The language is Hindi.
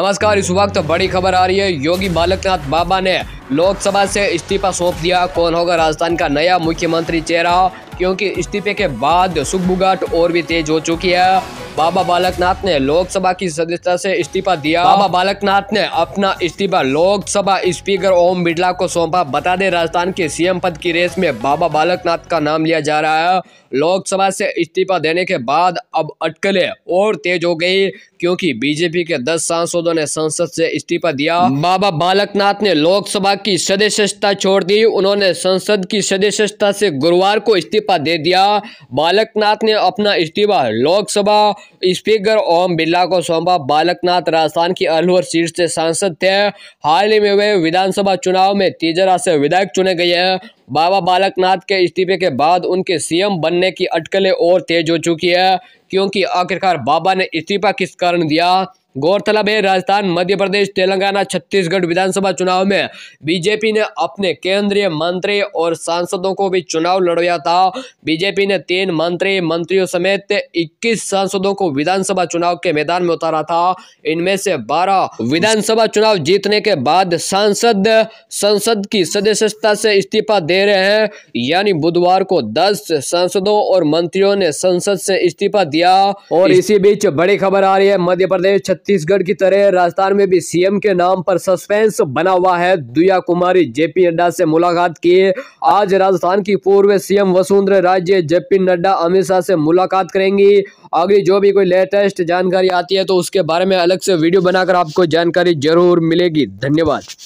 नमस्कार इस वक्त बड़ी खबर आ रही है योगी बालकनाथ बाबा ने लोकसभा से इस्तीफा सौंप दिया कौन होगा राजस्थान का नया मुख्यमंत्री चेहरा क्योंकि इस्तीफे के बाद सुखबुगाट और भी तेज हो चुकी है बाबा बालकनाथ ने लोकसभा की सदस्यता से इस्तीफा दिया बाबा बालकनाथ ने अपना इस्तीफा लोकसभा स्पीकर ओम बिरला को सौंपा बता दे राजस्थान के सीएम पद की रेस में बाबा बालकनाथ का नाम लिया जा रहा है लोकसभा से इस्तीफा देने के बाद अब अटकलें और तेज हो गई क्योंकि बीजेपी के 10 सांसदों ने संसद से इस्तीफा दिया बाबा बालकनाथ ने लोकसभा की सदस्यता छोड़ दी उन्होंने संसद की सदस्यता से गुरुवार को इस्तीफा दे दिया बालकनाथ ने अपना इस्तीफा लोकसभा स्पीकर ओम बिरला को सौंपा बालकनाथ राजस्थान की अलवर सीट से सांसद थे हाल ही में वे विधानसभा चुनाव में तीजरा से विधायक चुने गए हैं बाबा बालकनाथ के इस्तीफे के बाद उनके सीएम बनने की अटकलें और तेज हो चुकी है क्योंकि आखिरकार बाबा ने इस्तीफा किस कारण दिया गौरतलब है राजस्थान मध्य प्रदेश तेलंगाना छत्तीसगढ़ विधानसभा चुनाव में बीजेपी ने अपने केंद्रीय मंत्री और सांसदों को भी चुनाव लड़वाया था बीजेपी ने तीन मंत्री मंत्रियों समेत 21 सांसदों को विधानसभा चुनाव के मैदान में उतारा था इनमें से 12 विधानसभा चुनाव जीतने के बाद सांसद संसद की सदस्यता से इस्तीफा दे रहे हैं यानी बुधवार को दस सांसदों और मंत्रियों ने संसद से इस्तीफा दिया और इसी बीच बड़ी खबर आ रही है मध्य प्रदेश छत्तीसगढ़ की तरह राजस्थान में भी सीएम के नाम पर सस्पेंस बना हुआ है दुया कुमारी जेपी नड्डा से मुलाकात किए आज राजस्थान की पूर्व सीएम वसुंधरा राज्य जेपी नड्डा अमित शाह से मुलाकात करेंगी अगली जो भी कोई लेटेस्ट जानकारी आती है तो उसके बारे में अलग से वीडियो बनाकर आपको जानकारी जरूर मिलेगी धन्यवाद